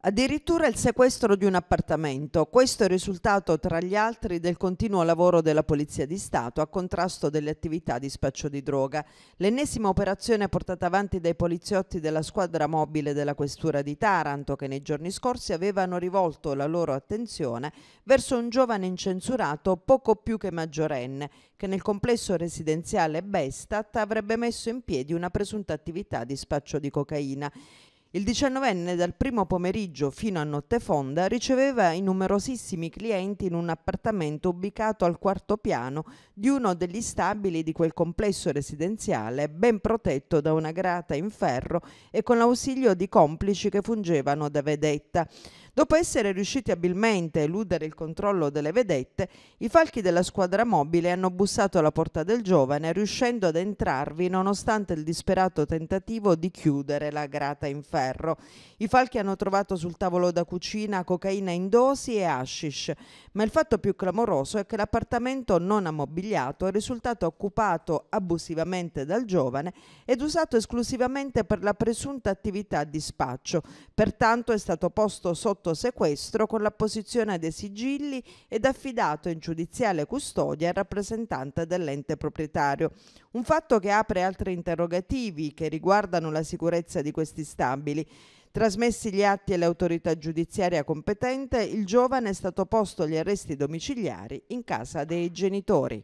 Addirittura il sequestro di un appartamento. Questo è il risultato, tra gli altri, del continuo lavoro della Polizia di Stato a contrasto delle attività di spaccio di droga. L'ennesima operazione portata avanti dai poliziotti della squadra mobile della Questura di Taranto, che nei giorni scorsi avevano rivolto la loro attenzione verso un giovane incensurato poco più che maggiorenne, che nel complesso residenziale Bestat avrebbe messo in piedi una presunta attività di spaccio di cocaina. Il diciannovenne dal primo pomeriggio fino a notte fonda riceveva i numerosissimi clienti in un appartamento ubicato al quarto piano di uno degli stabili di quel complesso residenziale ben protetto da una grata in ferro e con l'ausilio di complici che fungevano da vedetta. Dopo essere riusciti abilmente a eludere il controllo delle vedette, i falchi della squadra mobile hanno bussato alla porta del giovane riuscendo ad entrarvi nonostante il disperato tentativo di chiudere la grata in ferro ferro. I falchi hanno trovato sul tavolo da cucina cocaina in dosi e hashish, ma il fatto più clamoroso è che l'appartamento non ammobiliato è risultato occupato abusivamente dal giovane ed usato esclusivamente per la presunta attività di spaccio, pertanto è stato posto sotto sequestro con l'apposizione dei sigilli ed affidato in giudiziale custodia al rappresentante dell'ente proprietario. Un fatto che apre altri interrogativi che riguardano la sicurezza di questi stabili inviolabili. Trasmessi gli atti all'autorità giudiziaria competente, il giovane è stato posto agli arresti domiciliari in casa dei genitori.